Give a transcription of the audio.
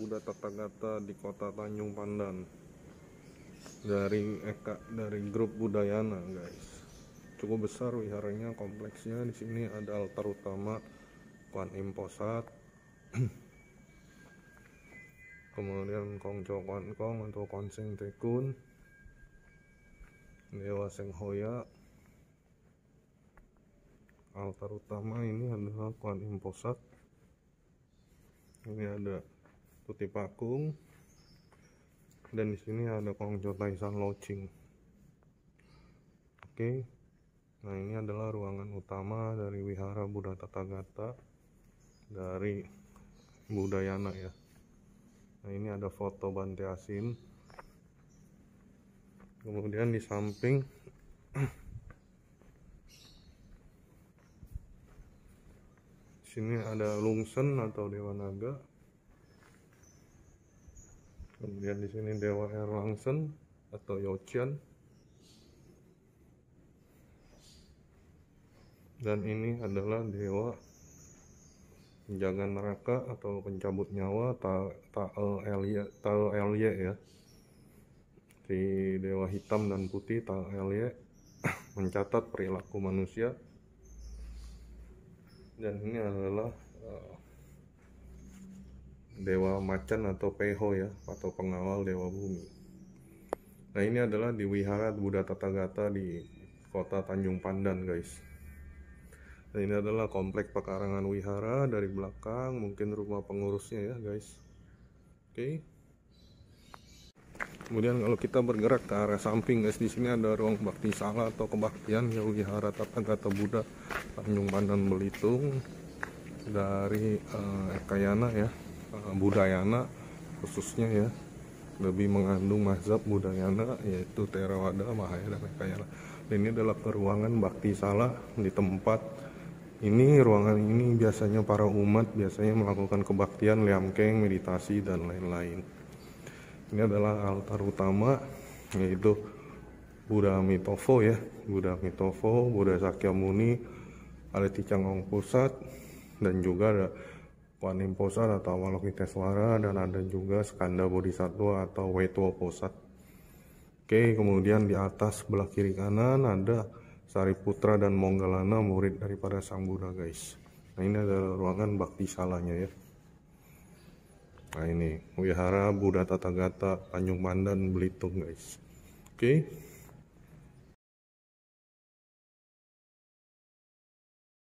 Buddha Tathagata di kota Tanjung Pandan dari Eka dari grup Budayana guys cukup besar wiharanya kompleksnya di sini ada altar utama Kwan Im Posat kemudian Kong Jo Kuan Kong atau Konsing Tekun Dewa Seng Hoya altar utama ini adalah Kwan Im Posat ini ada putih pakung dan di sini ada kongjol Taisan lodging oke nah ini adalah ruangan utama dari wihara Buddha Tathagata dari Budayana ya nah ini ada foto Bante Asin kemudian di samping sini ada lungsen atau dewa naga kemudian di sini Dewa Erlangsen atau Yochen dan ini adalah dewa penjaga neraka atau pencabut nyawa Tael ta Elie -ta Elie ya si dewa hitam dan putih Tael Elie mencatat perilaku manusia dan ini adalah uh, dewa macan atau Peho ya atau pengawal dewa bumi. Nah ini adalah di wihara Buddha Tathagata di kota Tanjung Pandan guys. Nah ini adalah komplek pekarangan wihara dari belakang mungkin rumah pengurusnya ya guys. Oke. Okay. Kemudian kalau kita bergerak ke arah samping guys, di sini ada ruang bakti salah atau kebaktian ya wihara Tathagata Buddha Tanjung Pandan Belitung dari uh, eh, Kayana ya. Budayana khususnya ya lebih mengandung mazhab budayana yaitu Theravada, Mahayana, dan Ini adalah ruangan bakti salah di tempat ini ruangan ini biasanya para umat biasanya melakukan kebaktian liamkeng, meditasi dan lain-lain. Ini adalah altar utama yaitu Buddha Mitofo ya, Buddha Mitofo, Buddha Sakyamuni, Aleti Cangong Pusat dan juga ada Wanim Posat atau Suara dan ada juga Skanda Bodhisattva atau Wetuo Posat. Oke, kemudian di atas sebelah kiri kanan ada Sariputra dan Monggalana murid daripada Sang Buddha guys. Nah ini ada ruangan bakti salahnya ya. Nah ini Wihara Buddha Tathagata Tanjung Pandan Belitung guys. Oke.